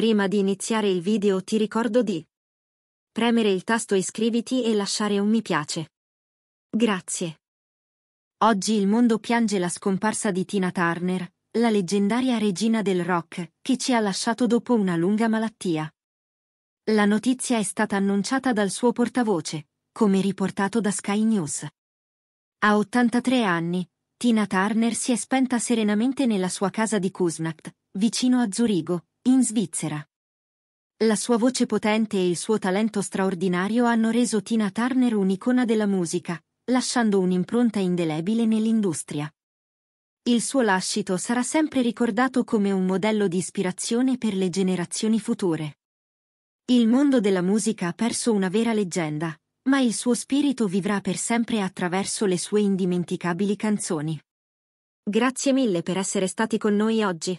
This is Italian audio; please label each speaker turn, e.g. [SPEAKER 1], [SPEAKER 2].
[SPEAKER 1] Prima di iniziare il video ti ricordo di premere il tasto iscriviti e lasciare un mi piace. Grazie. Oggi il mondo piange la scomparsa di Tina Turner, la leggendaria regina del rock, che ci ha lasciato dopo una lunga malattia. La notizia è stata annunciata dal suo portavoce, come riportato da Sky News. A 83 anni, Tina Turner si è spenta serenamente nella sua casa di Kuznacht, vicino a Zurigo, in Svizzera. La sua voce potente e il suo talento straordinario hanno reso Tina Turner un'icona della musica, lasciando un'impronta indelebile nell'industria. Il suo lascito sarà sempre ricordato come un modello di ispirazione per le generazioni future. Il mondo della musica ha perso una vera leggenda, ma il suo spirito vivrà per sempre attraverso le sue indimenticabili canzoni. Grazie mille per essere stati con noi oggi.